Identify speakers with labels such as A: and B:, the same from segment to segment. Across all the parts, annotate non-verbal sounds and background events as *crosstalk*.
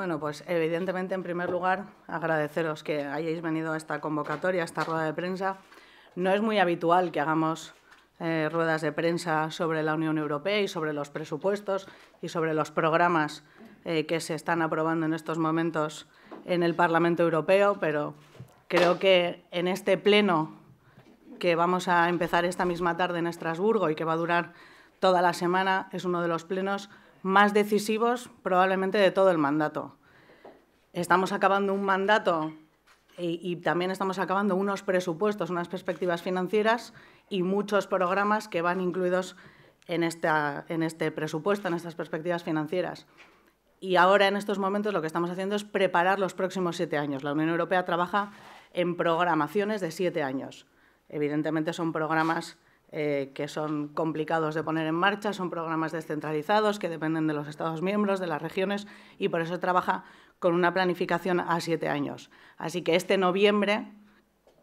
A: Bueno, pues evidentemente, en primer lugar, agradeceros que hayáis venido a esta convocatoria, a esta rueda de prensa. No es muy habitual que hagamos eh, ruedas de prensa sobre la Unión Europea y sobre los presupuestos y sobre los programas eh, que se están aprobando en estos momentos en el Parlamento Europeo, pero creo que en este pleno que vamos a empezar esta misma tarde en Estrasburgo y que va a durar toda la semana, es uno de los plenos más decisivos probablemente de todo el mandato. Estamos acabando un mandato y, también estamos acabando unos presupuestos, unas perspectivas financieras y muchos programas que van incluidos en, en este presupuesto, en estas perspectivas financieras. Y ahora, en estos momentos, lo que estamos haciendo es preparar los próximos siete años. La Unión Europea trabaja en programaciones de siete años. Evidentemente son programas eh, que son complicados de poner en marcha, son programas descentralizados que dependen de los Estados miembros, de las regiones, y por eso trabaja con una planificación a siete años. Así que este noviembre,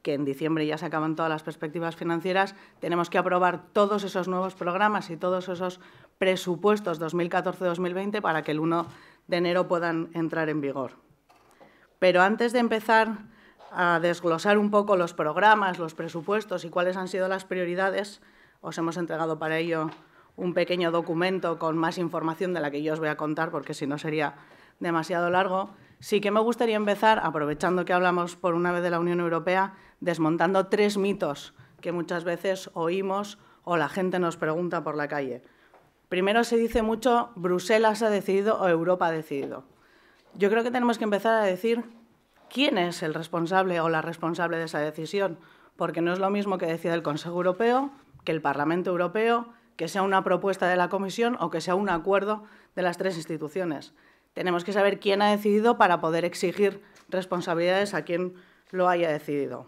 A: que en diciembre ya se acaban todas las perspectivas financieras, tenemos que aprobar todos esos nuevos programas y todos esos presupuestos 2014-2020 para que el 1 de enero puedan entrar en vigor. Pero antes de empezar a desglosar un poco los programas, los presupuestos y cuáles han sido las prioridades, os hemos entregado para ello un pequeño documento con más información de la que yo os voy a contar, porque si no sería demasiado largo. Sí que me gustaría empezar, aprovechando que hablamos por una vez de la Unión Europea, desmontando tres mitos que muchas veces oímos o la gente nos pregunta por la calle. Primero se dice mucho Bruselas ha decidido o Europa ha decidido. Yo creo que tenemos que empezar a decir quién es el responsable o la responsable de esa decisión, porque no es lo mismo que decida el Consejo Europeo, que el Parlamento Europeo, que sea una propuesta de la Comisión o que sea un acuerdo de las tres instituciones. Tenemos que saber quién ha decidido para poder exigir responsabilidades a quien lo haya decidido.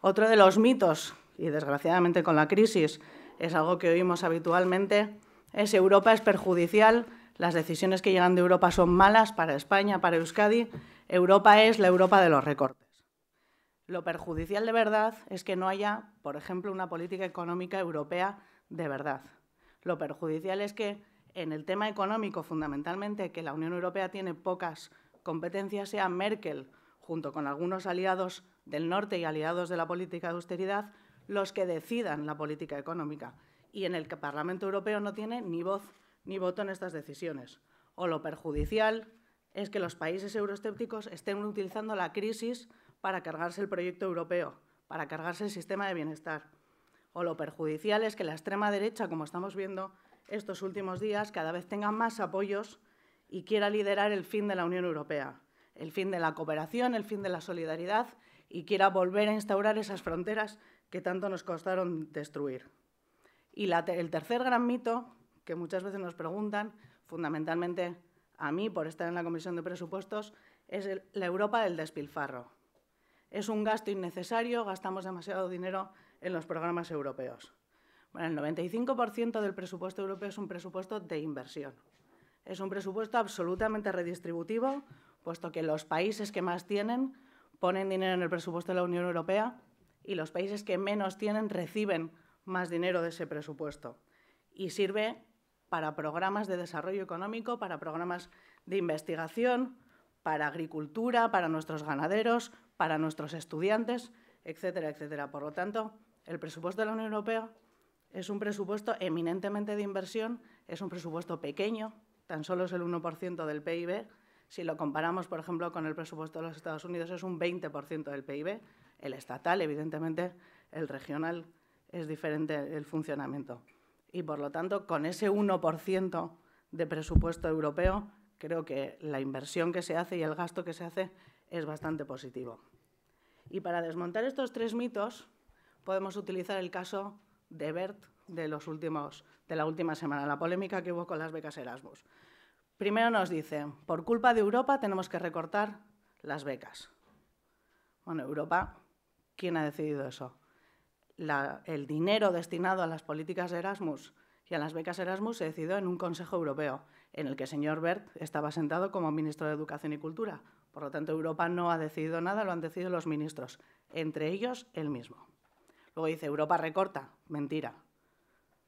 A: Otro de los mitos, y desgraciadamente con la crisis es algo que oímos habitualmente, es Europa es perjudicial, las decisiones que llegan de Europa son malas para España, para Euskadi, Europa es la Europa de los recortes. Lo perjudicial de verdad es que no haya, por ejemplo, una política económica europea de verdad. Lo perjudicial es que en el tema económico, fundamentalmente, que la Unión Europea tiene pocas competencias, sea Merkel, junto con algunos aliados del norte y aliados de la política de austeridad, los que decidan la política económica. Y en el que Parlamento Europeo no tiene ni voz ni voto en estas decisiones. O lo perjudicial es que los países euroescépticos estén utilizando la crisis para cargarse el proyecto europeo, para cargarse el sistema de bienestar. O lo perjudicial es que la extrema derecha, como estamos viendo estos últimos días, cada vez tenga más apoyos y quiera liderar el fin de la Unión Europea, el fin de la cooperación, el fin de la solidaridad y quiera volver a instaurar esas fronteras que tanto nos costaron destruir. Y el tercer gran mito que muchas veces nos preguntan, fundamentalmente a mí, por estar en la Comisión de Presupuestos, es la Europa del despilfarro. Es un gasto innecesario, gastamos demasiado dinero en los programas europeos. Bueno, el 95% del presupuesto europeo es un presupuesto de inversión. Es un presupuesto absolutamente redistributivo, puesto que los países que más tienen ponen dinero en el presupuesto de la Unión Europea y los países que menos tienen reciben más dinero de ese presupuesto. Y sirve para programas de desarrollo económico, para programas de investigación, para agricultura, para nuestros ganaderos, para nuestros estudiantes, etcétera, etcétera. Por lo tanto, el presupuesto de la Unión Europea es un presupuesto eminentemente de inversión, es un presupuesto pequeño, tan solo es el 1% del PIB. Si lo comparamos, por ejemplo, con el presupuesto de los Estados Unidos, es un 20% del PIB. El estatal, evidentemente, el regional es diferente el funcionamiento y, por lo tanto, con ese 1% de presupuesto europeo, creo que la inversión que se hace y el gasto que se hace es bastante positivo. Y para desmontar estos tres mitos, podemos utilizar el caso de BERT de, los últimos, de la última semana, la polémica que hubo con las becas Erasmus. Primero nos dice, por culpa de Europa tenemos que recortar las becas. Bueno, Europa, ¿quién ha decidido eso? el dinero destinado a las políticas Erasmus y a las becas Erasmus se decidió en un Consejo Europeo, en el que el señor Bert estaba sentado como ministro de Educación y Cultura. Por lo tanto, Europa no ha decidido nada, lo han decidido los ministros, entre ellos él mismo. Luego dice, Europa recorta. Mentira.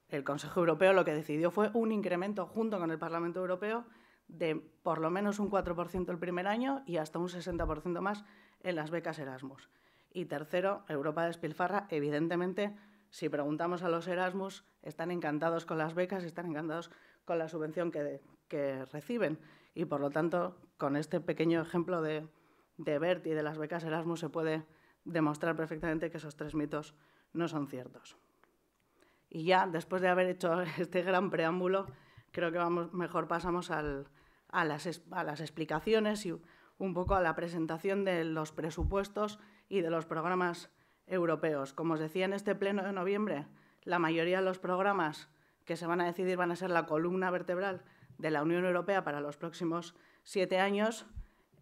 A: El Consejo Europeo lo que decidió fue un incremento junto con el Parlamento Europeo de por lo menos un 4% el primer año y hasta un 60% más en las becas Erasmus. Y tercero, Europa despilfarra. Evidentemente, si preguntamos a los Erasmus, están encantados con las becas, están encantados con la subvención que, reciben. Y por lo tanto, con este pequeño ejemplo de, de Bert y de las becas Erasmus se puede demostrar perfectamente que esos tres mitos no son ciertos. Y ya, después de haber hecho *laughs* este gran preámbulo, creo que vamos, mejor pasamos a, las, a las explicaciones y un poco a la presentación de los presupuestos y de los programas europeos. Como os decía en este pleno de noviembre, la mayoría de los programas que se van a decidir van a ser la columna vertebral de la Unión Europea para los próximos siete años.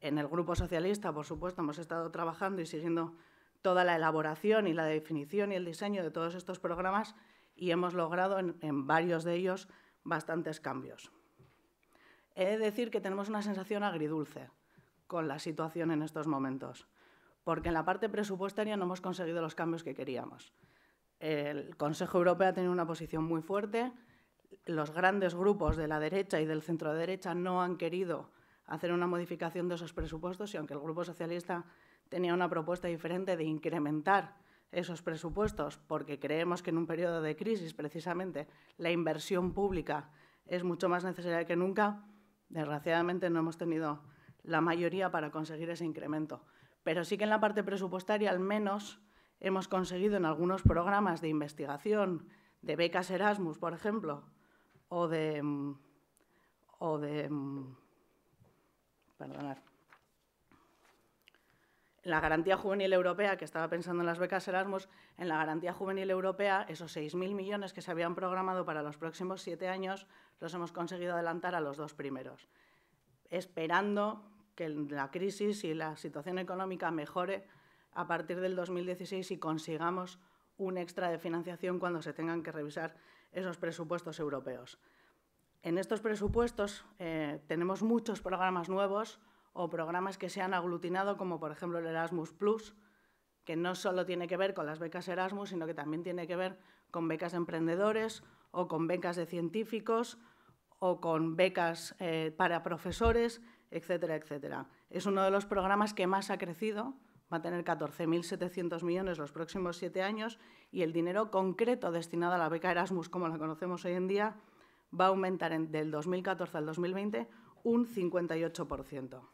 A: En el Grupo Socialista, por supuesto, hemos estado trabajando y siguiendo toda la elaboración y la definición y el diseño de todos estos programas y hemos logrado en, en varios de ellos bastantes cambios. He de decir que tenemos una sensación agridulce con la situación en estos momentos porque en la parte presupuestaria no hemos conseguido los cambios que queríamos. El Consejo Europeo ha tenido una posición muy fuerte, los grandes grupos de la derecha y del centro derecha no han querido hacer una modificación de esos presupuestos y aunque el Grupo Socialista tenía una propuesta diferente de incrementar esos presupuestos, porque creemos que en un periodo de crisis, precisamente, la inversión pública es mucho más necesaria que nunca, desgraciadamente no hemos tenido la mayoría para conseguir ese incremento pero sí que en la parte presupuestaria al menos hemos conseguido en algunos programas de investigación, de becas Erasmus, por ejemplo, o de... Mm, o de mm, la garantía juvenil europea, que estaba pensando en las becas Erasmus, en la garantía juvenil europea, esos 6.000 millones que se habían programado para los próximos siete años, los hemos conseguido adelantar a los dos primeros, esperando que la crisis y la situación económica mejore a partir del 2016 y consigamos un extra de financiación cuando se tengan que revisar esos presupuestos europeos. En estos presupuestos eh, tenemos muchos programas nuevos o programas que se han aglutinado, como por ejemplo el Erasmus Plus, que no solo tiene que ver con las becas Erasmus, sino que también tiene que ver con becas de emprendedores o con becas de científicos con becas eh, para profesores, etcétera, etcétera. Es uno de los programas que más ha crecido, va a tener 14.700 millones los próximos siete años y el dinero concreto destinado a la beca Erasmus, como la conocemos hoy en día, va a aumentar del 2014 al 2020 un 58%.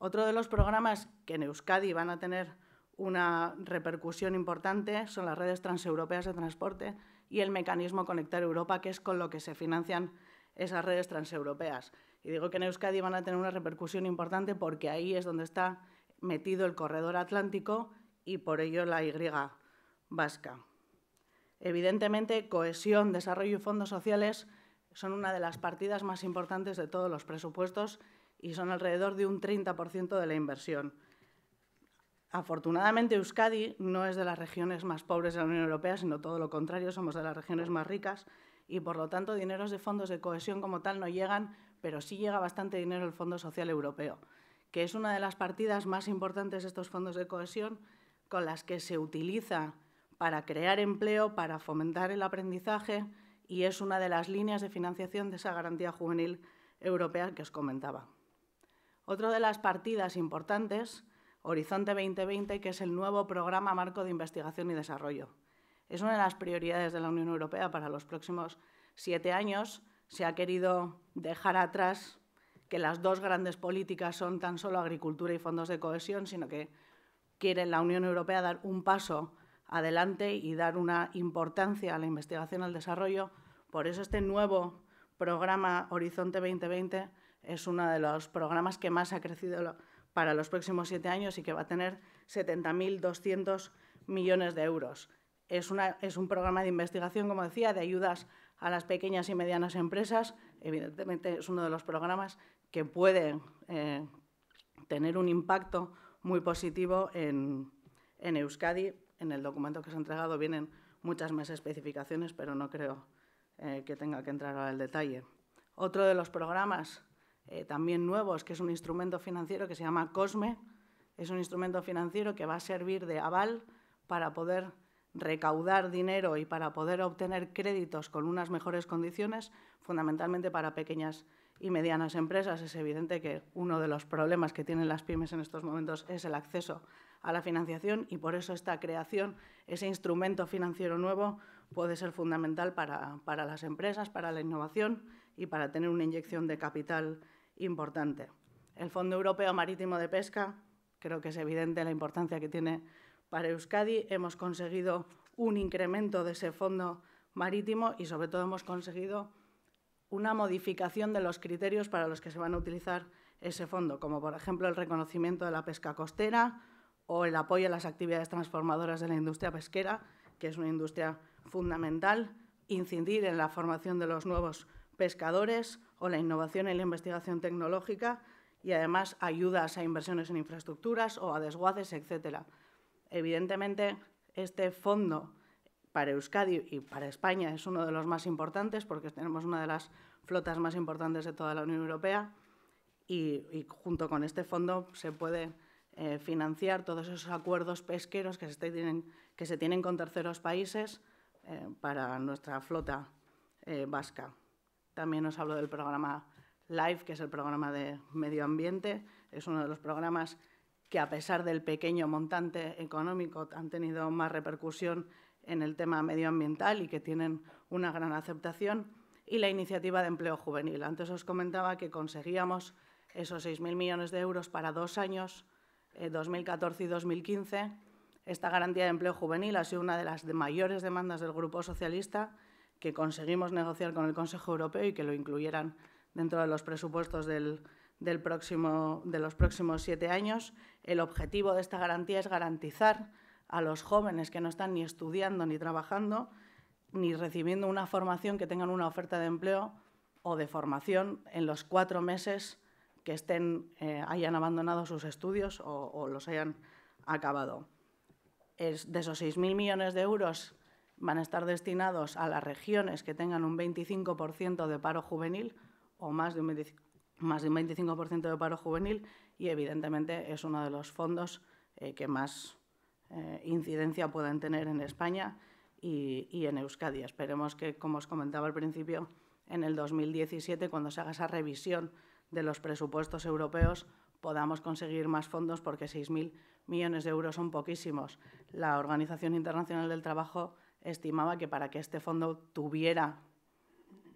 A: Otro de los programas que en Euskadi van a tener una repercusión importante son las redes transeuropeas de transporte y el mecanismo Conectar Europa, que es con lo que se financian esas redes transeuropeas. Y digo que en Euskadi van a tener una repercusión importante porque ahí es donde está metido el corredor atlántico y por ello la Y vasca. Evidentemente, cohesión, desarrollo y fondos sociales son una de las partidas más importantes de todos los presupuestos y son alrededor de un 30% de la inversión. Afortunadamente, Euskadi no es de las regiones más pobres de la Unión Europea, sino todo lo contrario, somos de las regiones más ricas y por lo tanto dineros de fondos de cohesión como tal no llegan, pero sí llega bastante dinero el Fondo Social Europeo, que es una de las partidas más importantes de estos fondos de cohesión con las que se utiliza para crear empleo, para fomentar el aprendizaje y es una de las líneas de financiación de esa garantía juvenil europea que os comentaba. Otra de las partidas importantes, Horizonte 2020, que es el nuevo programa marco de investigación y desarrollo es una de las prioridades de la Unión Europea para los próximos siete años. Se ha querido dejar atrás que las dos grandes políticas son tan solo agricultura y fondos de cohesión, sino que quiere la Unión Europea dar un paso adelante y dar una importancia a la investigación, y al desarrollo. Por eso este nuevo programa Horizonte 2020 es uno de los programas que más ha crecido para los próximos siete años y que va a tener 70.200 millones de euros es, un programa de investigación, como decía, de ayudas a las pequeñas y medianas empresas. Evidentemente es uno de los programas que puede eh, tener un impacto muy positivo en, Euskadi. En el documento que se ha entregado vienen muchas más especificaciones, pero no creo eh, que tenga que entrar al detalle. Otro de los programas eh, también nuevos, que es un instrumento financiero que se llama COSME, es un instrumento financiero que va a servir de aval para poder recaudar dinero y para poder obtener créditos con unas mejores condiciones, fundamentalmente para pequeñas y medianas empresas. Es evidente que uno de los problemas que tienen las pymes en estos momentos es el acceso a la financiación y por eso esta creación, ese instrumento financiero nuevo, puede ser fundamental para, las empresas, para la innovación y para tener una inyección de capital importante. El Fondo Europeo Marítimo de Pesca, creo que es evidente la importancia que tiene para Euskadi, hemos conseguido un incremento de ese fondo marítimo y, sobre todo, hemos conseguido una modificación de los criterios para los que se van a utilizar ese fondo, como por ejemplo el reconocimiento de la pesca costera o el apoyo a las actividades transformadoras de la industria pesquera, que es una industria fundamental, incidir en la formación de los nuevos pescadores o la innovación en la investigación tecnológica y además ayudas a inversiones en infraestructuras o a desguaces, etcétera. Evidentemente, este fondo para Euskadi y para España es uno de los más importantes porque tenemos una de las flotas más importantes de toda la Unión Europea y, junto con este fondo se puede eh, financiar todos esos acuerdos pesqueros que se tienen, que se tienen con terceros países eh, para nuestra flota eh, vasca. También os hablo del programa LIFE, que es el programa de medio ambiente. Es uno de los programas que a pesar del pequeño montante económico han tenido más repercusión en el tema medioambiental y que tienen una gran aceptación, y la iniciativa de empleo juvenil. Antes os comentaba que conseguíamos esos 6.000 millones de euros para dos años, 2014 eh, y 2015. Esta garantía de empleo juvenil ha sido una de las mayores demandas del Grupo Socialista que conseguimos negociar con el Consejo Europeo y que lo incluyeran dentro de los presupuestos del, del próximo, de los próximos siete años. El objetivo de esta garantía es garantizar a los jóvenes que no están ni estudiando ni trabajando, ni recibiendo una formación, que tengan una oferta de empleo o de formación en los cuatro meses que estén, eh, hayan abandonado sus estudios o, los hayan acabado. de esos 6.000 millones de euros van a estar destinados a las regiones que tengan un 25% de paro juvenil o más de un más de un 25% de paro juvenil y evidentemente es uno de los fondos eh, que más eh, incidencia pueden tener en España y, y, en Euskadi. Esperemos que, como os comentaba al principio, en el 2017, cuando se haga esa revisión de los presupuestos europeos, podamos conseguir más fondos porque 6.000 millones de euros son poquísimos. La Organización Internacional del Trabajo estimaba que para que este fondo tuviera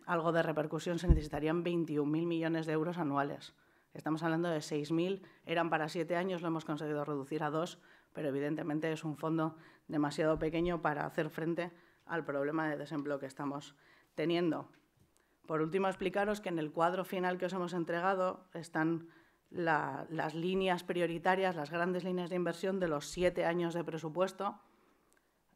A: algo de repercusión, se necesitarían 21.000 millones de euros anuales. Estamos hablando de 6.000, eran para siete años, lo hemos conseguido reducir a dos, pero evidentemente es un fondo demasiado pequeño para hacer frente al problema de desempleo que estamos teniendo. Por último, explicaros que en el cuadro final que os hemos entregado están las líneas prioritarias, las grandes líneas de inversión de los siete años de presupuesto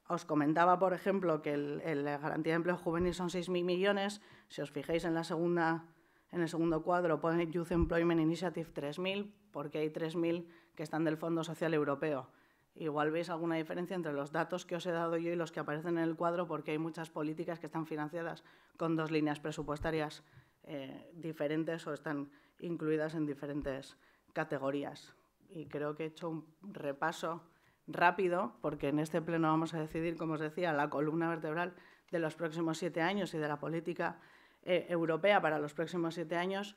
A: os comentaba, por ejemplo, que el, la garantía de empleo juvenil son 6.000 millones. Si os fijáis en, la segunda, en el segundo cuadro, pone Youth Employment Initiative 3.000, porque hay 3.000 que están del Fondo Social Europeo. Igual veis alguna diferencia entre los datos que os he dado yo y los que aparecen en el cuadro, porque hay muchas políticas que están financiadas con dos líneas presupuestarias eh, diferentes o están incluidas en diferentes categorías. Y creo que he hecho un repaso rápido, porque en este pleno vamos a decidir, como os decía, la columna vertebral de los próximos siete años y de la política eh, europea para los próximos siete años.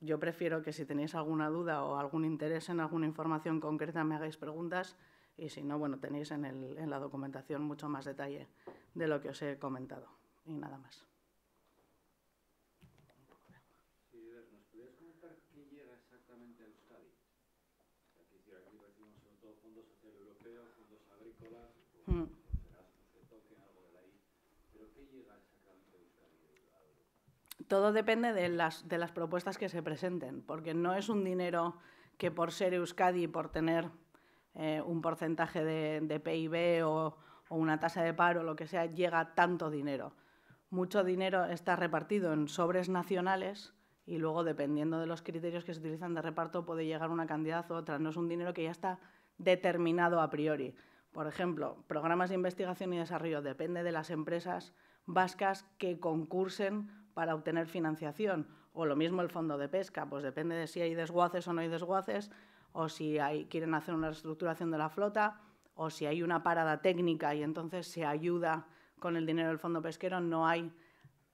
A: Yo prefiero que si tenéis alguna duda o algún interés en alguna información concreta me hagáis preguntas y si no, bueno, tenéis en, en la documentación mucho más detalle de lo que os he comentado. Y nada más. todo depende de las, propuestas que se presenten, porque no es un dinero que por ser Euskadi y por tener eh, un porcentaje de, PIB o, una tasa de paro, lo que sea, llega tanto dinero. Mucho dinero está repartido en sobres nacionales y luego, dependiendo de los criterios que se utilizan de reparto, puede llegar una cantidad u otra. No es un dinero que ya está determinado a priori. Por ejemplo, programas de investigación y desarrollo depende de las empresas vascas que concursen para obtener financiación, o lo mismo el fondo de pesca, pues depende de si hay desguaces o no hay desguaces, o si hay, quieren hacer una reestructuración de la flota, o si hay una parada técnica y entonces se ayuda con el dinero del fondo pesquero, no hay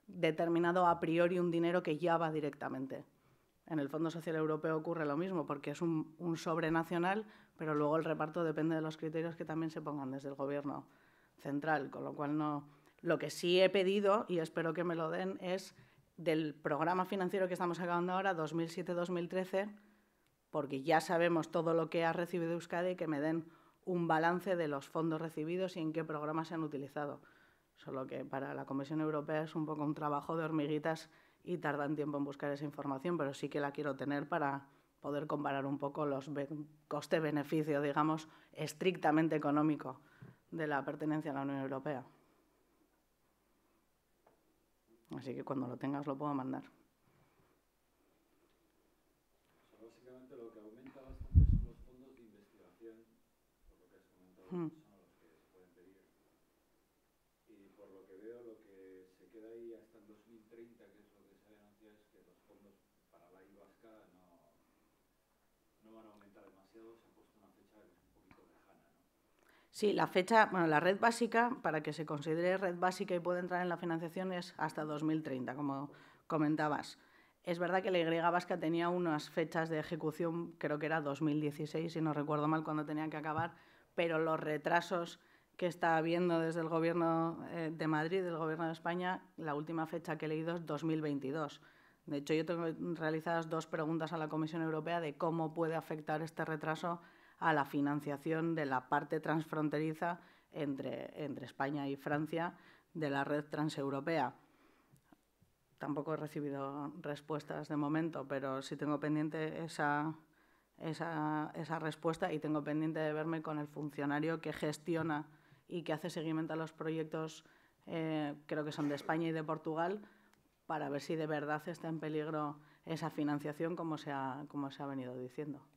A: determinado a priori un dinero que ya va directamente. En el Fondo Social Europeo ocurre lo mismo, porque es un, un sobrenacional, pero luego el reparto depende de los criterios que también se pongan desde el Gobierno central, con lo cual no, lo que sí he pedido, y espero que me lo den, es del programa financiero que estamos acabando ahora, 2007-2013, porque ya sabemos todo lo que ha recibido Euskadi, que me den un balance de los fondos recibidos y en qué programas se han utilizado. Solo que para la Comisión Europea es un poco un trabajo de hormiguitas y tardan tiempo en buscar esa información, pero sí que la quiero tener para poder comparar un poco los coste-beneficio, digamos, estrictamente económico de la pertenencia a la Unión Europea. Así que cuando lo tengas lo puedo mandar. básicamente lo que aumenta bastante son los fondos de investigación, por lo que has comentado, mm. son los que se pueden pedir. Y por lo que veo, lo que se queda ahí hasta el 2030, que es lo que se ha anunciado, es que los fondos para la IVASCA no, no van a aumentar demasiado, Sí, la fecha, bueno, la red básica, para que se considere red básica y pueda entrar en la financiación es hasta 2030, como comentabas. Es verdad que la Y vasca tenía unas fechas de ejecución, creo que era 2016, si no recuerdo mal, cuando tenía que acabar, pero los retrasos que está habiendo desde el Gobierno eh, de Madrid, del Gobierno de España, la última fecha que he leído es 2022. De hecho, yo tengo realizadas dos preguntas a la Comisión Europea de cómo puede afectar este retraso a la financiación de la parte transfronteriza entre, entre España y Francia de la red transeuropea. Tampoco he recibido respuestas de momento, pero sí tengo pendiente esa, esa, respuesta y tengo pendiente de verme con el funcionario que gestiona y que hace seguimiento a los proyectos, eh, creo que son de España y de Portugal, para ver si de verdad está en peligro esa financiación, como como se ha venido diciendo.